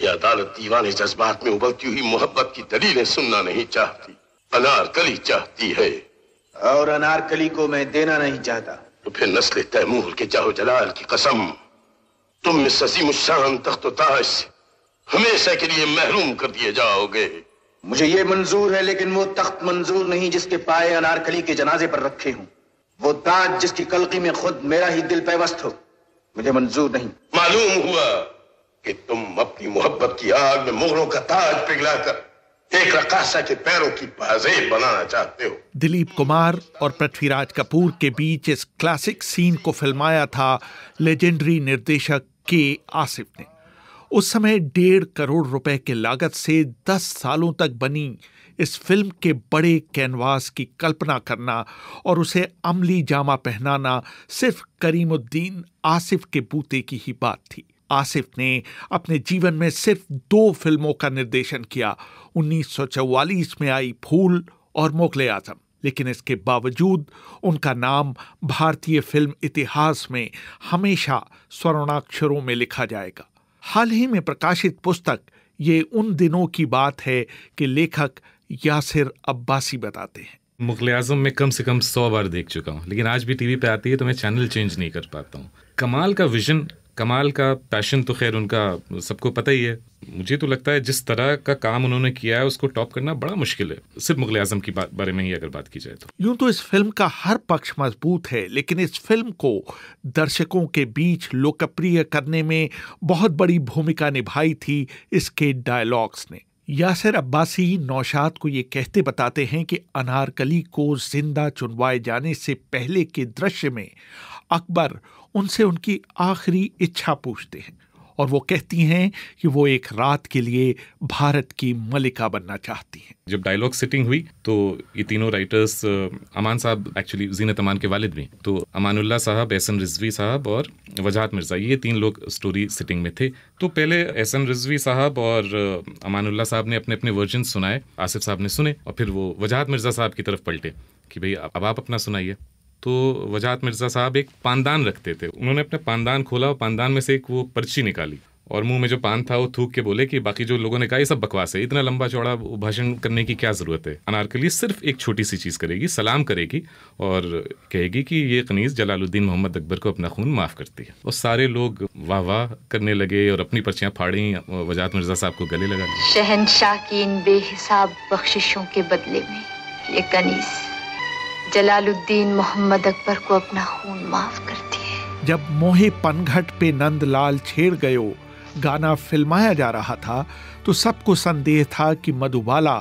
ये अदालत दीवाने जज्बात में उबलती हुई मोहब्बत की दलीलें सुनना नहीं चाहती अनारकली चाहती है और अनारकली को मैं देना नहीं चाहता तो फिर नस्ल तैमूर के जाहो जलाल की कसम तुम इस असीम शान तख्त ताश हमेशा के लिए महरूम कर दिए जाओगे मुझे ये मंजूर है लेकिन वो तख्त मंजूर नहीं जिसके पाए अनारकली के जनाजे पर रखे हूँ वो ताज जिसकी कलकी में खुद मेरा ही दिल पैवस्त हो मुझे मंजूर नहीं मालूम हुआ कि तुम अपनी मोहब्बत की आग में मुगलों का ताज पिघलाकर एक रकासा के पैरों की पाजेब बनाना चाहते हो दिलीप कुमार और पृथ्वीराज कपूर के बीच इस क्लासिक सीन को फिल्माया था लेजेंडरी निर्देशक के आसिफ ने उस समय डेढ़ करोड़ रुपए के लागत से दस सालों तक बनी इस फिल्म के बड़े कैनवास की कल्पना करना और उसे अमली जामा पहनाना सिर्फ करीमुद्दीन आसिफ के बूते की ही बात थी आसिफ ने अपने जीवन में सिर्फ दो फिल्मों का निर्देशन किया 1944 में आई फूल और मोगले आजम लेकिन इसके बावजूद उनका नाम भारतीय फिल्म इतिहास में हमेशा स्वर्णाक्षरों में लिखा जाएगा हाल ही में प्रकाशित पुस्तक ये उन दिनों की बात है कि लेखक यासिर अब्बासी बताते हैं मुगल आजम में कम से कम सौ बार देख चुका हूँ लेकिन आज भी टीवी पे आती है तो मैं चैनल चेंज नहीं कर पाता हूँ कमाल का विजन कमाल का पैशन तो खैर उनका सबको पता ही है मुझे तो लगता है जिस तरह का काम उन्होंने किया है उसको टॉप करना बड़ा मुश्किल है सिर्फ मुगल आजम की बात बारे में ही अगर बात की जाए तो यूं तो इस फिल्म का हर पक्ष मजबूत है लेकिन इस फिल्म को दर्शकों के बीच लोकप्रिय करने में बहुत बड़ी भूमिका निभाई थी इसके डायलॉग्स ने यासिर अब्बासी नौशाद को ये कहते बताते हैं कि अनारकली को जिंदा चुनवाए जाने से पहले के दृश्य में अकबर उनसे उनकी आखिरी इच्छा पूछते हैं और वो कहती हैं कि वो एक रात के लिए भारत की मलिका बनना चाहती हैं जब डायलॉग सिटिंग हुई तो ये तीनों राइटर्स अमान साहब एक्चुअली जीनत अमान के वालिद भी तो अमानुल्ला साहब एहसन रिजवी साहब और वजाहत मिर्ज़ा ये तीन लोग स्टोरी सिटिंग में थे तो पहले एहसन रिजवी साहब और अमानुल्ला साहब ने अपने अपने वर्जन सुनाए आसिफ साहब ने सुने और फिर वो वजाहत मिर्ज़ा साहब की तरफ पलटे कि भाई अब आप अपना सुनाइए तो वजात मिर्ज़ा साहब एक पानदान रखते थे उन्होंने अपना पानदान खोला और पानदान में से एक वो पर्ची निकाली और मुंह में जो पान था वो थूक के बोले कि बाकी जो लोगों ने कहा ये सब बकवास है इतना लंबा चौड़ा भाषण करने की क्या ज़रूरत है अनारकली सिर्फ एक छोटी सी चीज़ करेगी सलाम करेगी और कहेगी कि ये कनीज़ जलालुद्दीन मोहम्मद अकबर को अपना खून माफ़ करती है और सारे लोग वाह वाह करने लगे और अपनी पर्चियाँ फाड़ी वजात मिर्ज़ा साहब को गले लगा शहनशाह की इन बेहिसाब बख्शिशों के बदले में ये कनीज़ जलालुद्दीन मोहम्मद अकबर को अपना खून माफ कर दिए जब मोहे पनघट पे नंदलाल छेड़ गयो गाना फिल्माया जा रहा था तो सबको संदेह था कि मधुबाला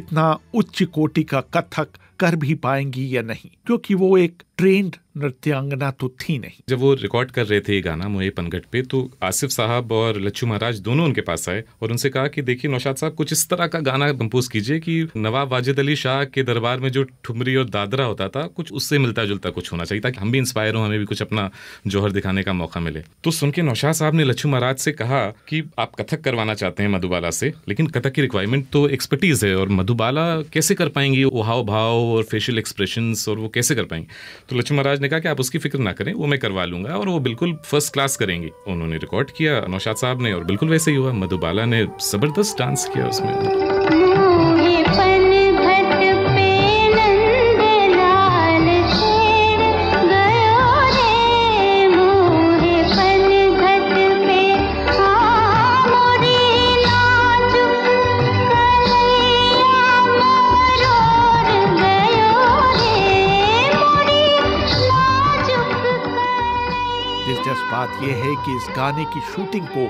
इतना उच्च कोटि का कथक कर भी पाएंगी या नहीं क्योंकि वो एक ट्रेंड नृत्यांगना तो थी नहीं जब वो रिकॉर्ड कर रहे थे ये गाना मोहे पनगट पे तो आसिफ साहब और लच्छू महाराज दोनों उनके पास आए और उनसे कहा कि देखिए नौशाद साहब कुछ इस तरह का गाना कंपोज कीजिए कि नवाब वाजिद अली शाह के दरबार में जो ठुमरी और दादरा होता था कुछ उससे मिलता जुलता कुछ होना चाहिए ताकि हम भी इंस्पायर हों हमें भी कुछ अपना जौहर दिखाने का मौका मिले तो सुन के नौशाद साहब ने लच्छू महाराज से कहा कि आप कथक करवाना चाहते हैं मधुबाला से लेकिन कथक की रिक्वायरमेंट तो एक्सपर्टीज है और मधुबाला कैसे कर पाएंगी वो हाव भाव और फेशियल एक्सप्रेशन और वो कैसे कर पाएंगे तो लक्ष्मण महाराज ने कहा कि आप उसकी फिक्र ना करें वो मैं करवा लूंगा और वो बिल्कुल फर्स्ट क्लास करेंगे उन्होंने रिकॉर्ड किया नौशाद साहब ने और बिल्कुल वैसे ही हुआ मधुबाला ने ज़बरदस्त डांस किया उसमें बात यह है कि इस गाने की शूटिंग को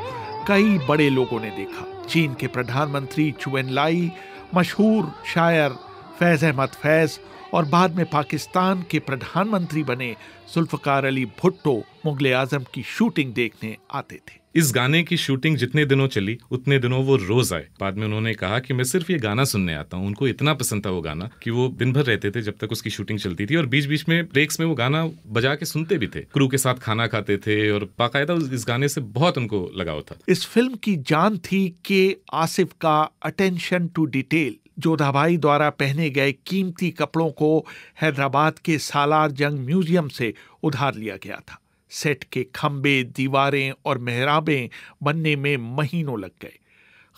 कई बड़े लोगों ने देखा चीन के प्रधानमंत्री चुएन लाई मशहूर शायर फैज़ अहमद फैज़ और बाद में पाकिस्तान के प्रधानमंत्री बने जुल्फ़कार अली भुट्टो मुगल आजम की शूटिंग देखने आते थे इस गाने की शूटिंग जितने दिनों चली उतने दिनों वो रोज आए बाद में उन्होंने कहा कि मैं सिर्फ ये गाना सुनने आता हूँ उनको इतना पसंद था वो गाना कि वो दिन भर रहते थे जब तक उसकी शूटिंग चलती थी और बीच बीच में ब्रेक्स में वो गाना बजा के सुनते भी थे क्रू के साथ खाना खाते थे और बाकायदा इस गाने से बहुत उनको लगाव था इस फिल्म की जान थी कि आसिफ का अटेंशन टू डिटेल जोधाबाई द्वारा पहने गए कीमती कपड़ों को हैदराबाद के सालार जंग म्यूजियम से उधार लिया गया था सेट के खम्बे दीवारें और मेहराबें बनने में महीनों लग गए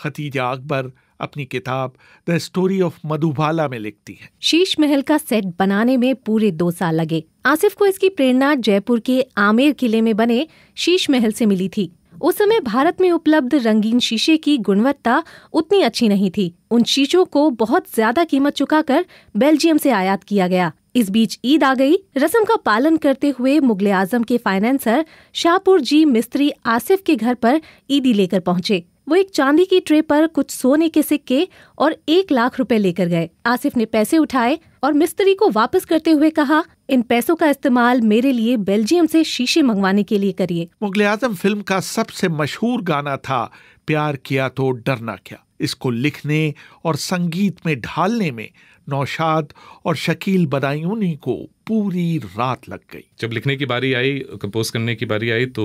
खतीजा अकबर अपनी किताब द स्टोरी ऑफ मधुबाला में लिखती है शीश महल का सेट बनाने में पूरे दो साल लगे आसिफ को इसकी प्रेरणा जयपुर के आमेर किले में बने शीश महल से मिली थी उस समय भारत में उपलब्ध रंगीन शीशे की गुणवत्ता उतनी अच्छी नहीं थी उन शीशों को बहुत ज्यादा कीमत चुकाकर बेल्जियम से आयात किया गया इस बीच ईद आ गई रस्म का पालन करते हुए मुगल आजम के फाइनेंसर शाहपुर जी मिस्त्री आसिफ के घर पर ईदी लेकर पहुंचे वो एक चांदी की ट्रे पर कुछ सोने के सिक्के और एक लाख रुपए लेकर गए आसिफ ने पैसे उठाए और मिस्त्री को वापस करते हुए कहा इन पैसों का इस्तेमाल मेरे लिए बेल्जियम से शीशे मंगवाने के लिए करिए मुगले आजम फिल्म का सबसे मशहूर गाना था प्यार किया तो डरना क्या इसको लिखने और संगीत में ढालने में नौशाद और शकील बदायूनी को पूरी रात लग गई जब लिखने की बारी आई कंपोज करने की बारी आई तो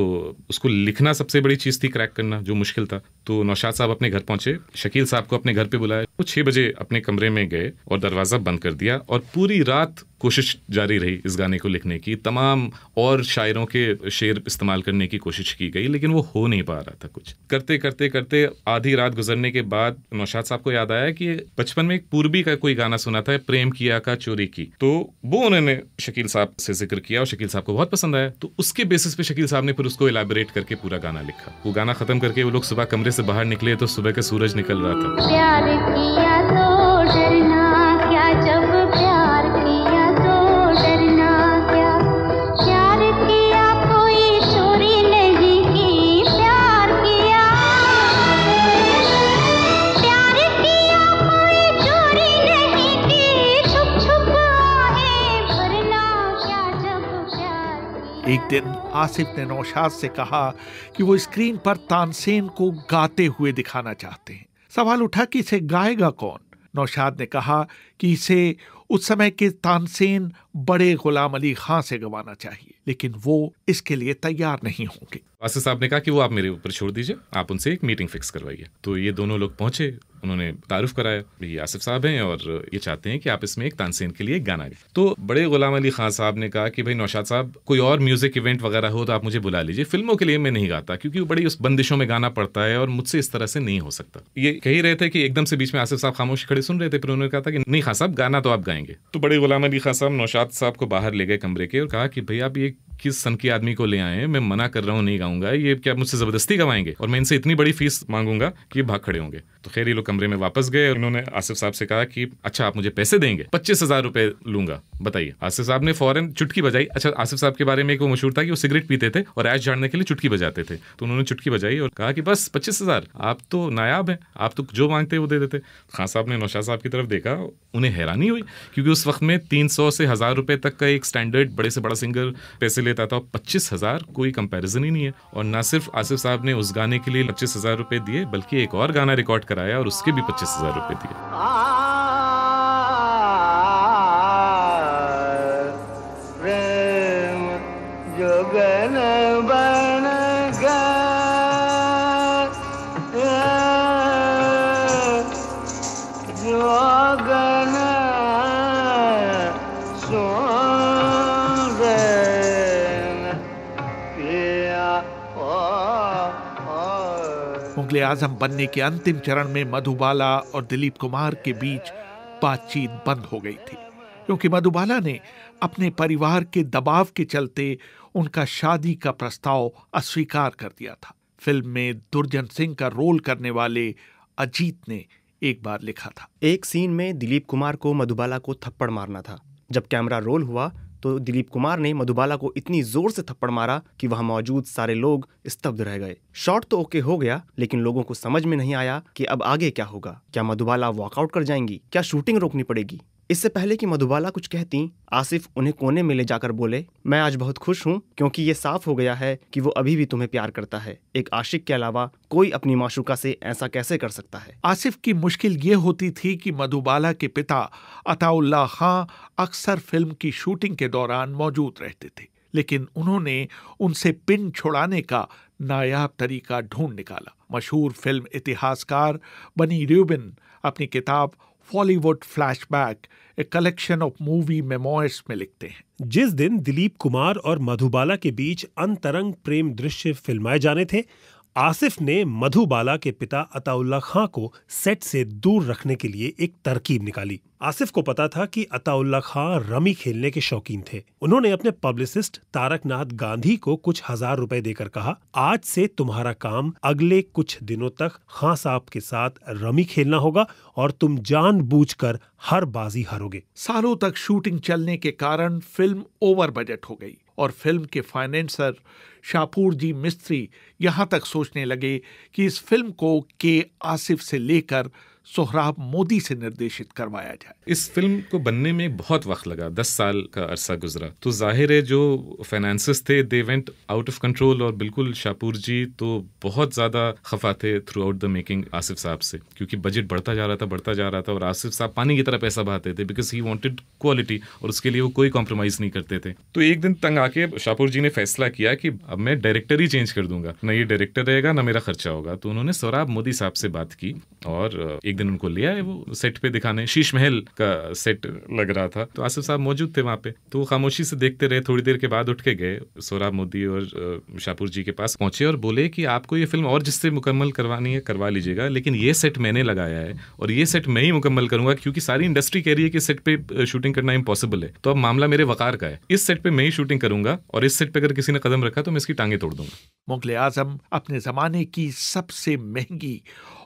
उसको लिखना सबसे बड़ी चीज़ थी क्रैक करना जो मुश्किल था तो नौशाद साहब अपने घर पहुंचे शकील साहब को अपने घर पे बुलाया वो छह बजे अपने कमरे में गए और दरवाज़ा बंद कर दिया और पूरी रात कोशिश जारी रही इस गाने को लिखने की तमाम और शायरों के शेर इस्तेमाल करने की कोशिश की गई लेकिन वो हो नहीं पा रहा था कुछ करते करते करते आधी रात गुजरने के बाद नौशाद साहब को याद आया कि बचपन में एक पूर्वी का कोई गाना सुना था प्रेम किया का चोरी की तो वो उन्होंने शकील साहब से जिक्र किया और शकील साहब को बहुत पसंद आया तो उसके बेसिस पे शकील साहब ने फिर उसको इलाबोरेट करके पूरा गाना लिखा वो गाना खत्म करके वो लोग सुबह कमरे से बाहर निकले तो सुबह का सूरज निकल रहा था प्यार किया तो एक दिन आसिफ ने नौशाद से कहा कि वो स्क्रीन पर तानसेन को गाते हुए दिखाना चाहते हैं सवाल उठा कि इसे गाएगा कौन नौशाद ने कहा कि इसे उस समय के तानसेन बड़े गुलाम अली खां से गवाना चाहिए लेकिन वो इसके लिए तैयार नहीं होंगे आसिफ साहब ने कहा कि वो आप मेरे ऊपर छोड़ दीजिए आप उनसे एक मीटिंग फिक्स करवाइए तो ये दोनों लोग पहुंचे उन्होंने तारुफ कराया ये आसिफ साहब हैं और ये चाहते हैं कि आप इसमें एक तानसेन के लिए गाना गाए तो बड़े गुलाम अली खान साहब ने कहा कि भाई नौशाद साहब कोई और म्यूज़िक इवेंट वगैरह हो तो आप मुझे बुला लीजिए फिल्मों के लिए मैं नहीं गाता क्योंकि वो बड़ी उस बंदिशों में गाना पड़ता है और मुझसे इस तरह से नहीं हो सकता ये कह रहे थे कि एकदम से बीच में आसिफ साहब खामोश खड़े सुन रहे थे फिर उन्होंने कहा था कि नहीं खान साहब गाना तो आप गाएंगे तो बड़े गुलाम अली खान साहब नौशाद साहब को बाहर ले गए कमरे के और कहा कि भाई आप ये किस सन के आदमी को ले आए हैं मैं मना कर रहा हूँ नहीं गाऊंगा ये क्या मुझसे ज़बरदस्ती गवाएंगे और मैं इनसे इतनी बड़ी फीस मांगूंगा कि ये भाग खड़े होंगे तो खैर ये लोग कमरे में वापस गए और उन्होंने आसिफ साहब से कहा कि अच्छा आप मुझे पैसे देंगे पच्चीस हजार रुपये लूंगा बताइए आसिफ साहब ने फॉरन चुटकी बजाई अच्छा आसिफ साहब के बारे में एक वो मशहूर था कि वो सिगरेट पीते थे और ऐश झाड़ने के लिए चुटकी बजाते थे तो उन्होंने चुटकी बजाई और कहा कि बस पच्चीस हजार आप तो नायाब हैं आप तो जो मांगते वो दे देते खान साहब ने नौशाद साहब की तरफ देखा उन्हें हैरानी हुई क्योंकि उस वक्त में तीन सौ से हजार रुपये तक का एक स्टैंडर्ड बड़े से बड़ा सिंगर पैसे लेता था और पच्चीस हजार कोई कंपेरिजन ही नहीं है और ना सिर्फ आसिफ साहब ने उस गाने के लिए पच्चीस हजार रुपये दिए बल्कि एक और गाना रिकॉर्ड आया और उसके भी पच्चीस हजार रुपये दिए Oh, God. आजम बनने के अंतिम चरण में मधुबाला और दिलीप कुमार के बीच बातचीत बंद हो गई थी क्योंकि मधुबाला ने अपने परिवार के दबाव के चलते उनका शादी का प्रस्ताव अस्वीकार कर दिया था फिल्म में दुर्जन सिंह का रोल करने वाले अजीत ने एक बार लिखा था एक सीन में दिलीप कुमार को मधुबाला को थप्पड़ मारना था जब कैमरा रोल हुआ तो दिलीप कुमार ने मधुबाला को इतनी जोर से थप्पड़ मारा कि वहां मौजूद सारे लोग स्तब्ध रह गए शॉट तो ओके हो गया लेकिन लोगों को समझ में नहीं आया कि अब आगे क्या होगा क्या मधुबाला वॉकआउट कर जाएंगी क्या शूटिंग रोकनी पड़ेगी इससे पहले कि मधुबाला कुछ कहती आसिफ उन्हें कोने में ले जाकर बोले मैं आज बहुत खुश हूँ क्योंकि ये साफ हो गया है कि वो अभी भी तुम्हें प्यार करता है एक आशिक के अलावा कोई अपनी माशुका से ऐसा कैसे कर सकता है आसिफ की मुश्किल ये होती थी कि मधुबाला के पिता अताउल्ला खां अक्सर फिल्म की शूटिंग के दौरान मौजूद रहते थे लेकिन उन्होंने उनसे पिन छुड़ाने का नायाब तरीका ढूंढ निकाला मशहूर फिल्म इतिहासकार बनी रूबिन अपनी किताब Bollywood flashback a collection of movie memoirs में लिखते हैं जिस दिन दिलीप कुमार और मधुबाला के बीच अंतरंग प्रेम दृश्य फिल्माए जाने थे आसिफ ने मधुबाला के पिता अताउल्ला खां को सेट से दूर रखने के लिए एक तरकीब निकाली आसिफ को पता था कि अताउल्ला खां रमी खेलने के शौकीन थे उन्होंने अपने पब्लिसिस्ट तारकनाथ गांधी को कुछ हजार रुपए देकर कहा आज से तुम्हारा काम अगले कुछ दिनों तक खां साहब के साथ रमी खेलना होगा और तुम जान हर बाजी हारोगे सालों तक शूटिंग चलने के कारण फिल्म ओवर बजट हो गई और फिल्म के फाइनेंसर शाहपुर जी मिस्त्री यहाँ तक सोचने लगे कि इस फिल्म को के आसिफ से लेकर सोहराब मोदी से निर्देशित करवाया जाए इस फिल्म को बनने में बहुत वक्त लगा दस साल का अरसा गुजरा तो जाहिर है जो फाइनेंस थे they went out of control और बिल्कुल शाहपुर जी तो बहुत ज़्यादा खफा थे throughout the making Asif साहब से क्योंकि बजट बढ़ता जा रहा था बढ़ता जा रहा था और आसिफ साहब पानी की तरह पैसा बहाते थे बिकॉज ही वॉन्टेड क्वालिटी और उसके लिए वो कोई कॉम्प्रोमाइज़ नहीं करते थे तो एक दिन तंग आके शाहपुर जी ने फैसला किया कि अब मैं डायरेक्टर ही चेंज कर दूंगा ना ये डायरेक्टर रहेगा ना मेरा खर्चा होगा तो उन्होंने सौराब मोदी साहब से बात की और एक दिन उनको ले आए वो सेट पे दिखाने शीश महल का सेट लग रहा था तो आसिफ साहब मौजूद थे वहाँ पे तो वो खामोशी से देखते रहे थोड़ी देर के बाद उठ के गए सौरभ मोदी और शाहपुर जी के पास पहुंचे और बोले कि आपको ये फिल्म और जिससे मुकम्मल करवानी है करवा लीजिएगा लेकिन ये सेट मैंने लगाया है और ये सेट मैं ही मुकम्मल करूंगा क्योंकि सारी इंडस्ट्री कह रही है कि सेट पे शूटिंग करना इम्पॉसिबल है तो अब मामला मेरे वकार का है इस सेट पे मैं ही शूटिंग करूंगा और इस सेट पे अगर किसी ने कदम रखा तो मैं इसकी टांगे तोड़ दूंगा मुगल आजम अपने जमाने की सबसे महंगी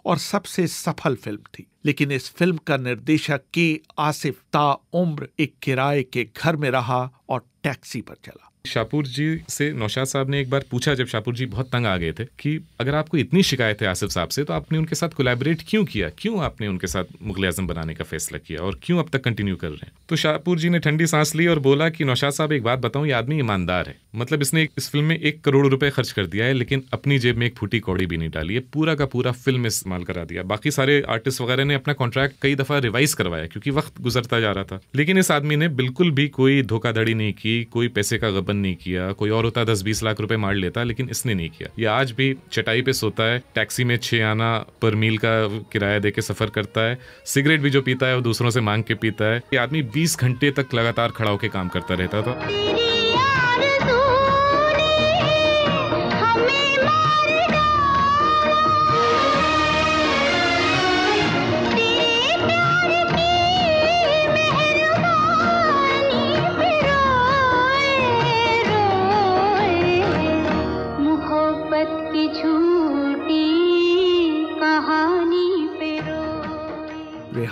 और सबसे सफल फिल्म थी लेकिन इस फिल्म का निर्देशक के आसिफ ता उम्र एक किराए के घर में रहा और टैक्सी पर चला शाहपुर जी से नौशाद साहब ने एक बार पूछा जब शाहपुर जी बहुत तंग आ गए थे कि अगर आपको इतनी शिकायत है आसिफ साहब से तो आपने उनके साथ कोलैबोरेट क्यों किया क्यों आपने उनके साथ मुगल आजम बनाने का फैसला किया और क्यों अब तक कंटिन्यू कर रहे हैं तो शाहपुर जी ने ठंडी सांस ली और बोला कि नौशाद साहब एक बात बताऊँ ये आदमी ईमानदार है मतलब इसने इस फिल्म में एक करोड़ रुपये खर्च कर दिया है लेकिन अपनी जेब में एक फूटी कौड़ी भी नहीं डाली है पूरा का पूरा फिल्म इस्तेमाल करा दिया बाकी सारे आर्टिस्ट वगैरह ने अपना कॉन्ट्रैक्ट कई दफ़ा रिवाइज करवाया क्योंकि वक्त गुजरता जा रहा था लेकिन इस आदमी ने बिल्कुल भी कोई धोखाधड़ी नहीं की कोई पैसे का गबन ओपन नहीं किया कोई और होता दस बीस लाख रुपए मार लेता लेकिन इसने नहीं किया ये आज भी चटाई पे सोता है टैक्सी में छे आना पर मील का किराया दे के सफर करता है सिगरेट भी जो पीता है वो दूसरों से मांग के पीता है ये आदमी बीस घंटे तक लगातार खड़ा होकर काम करता रहता था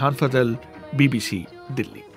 هانفدل بي بي سي دلي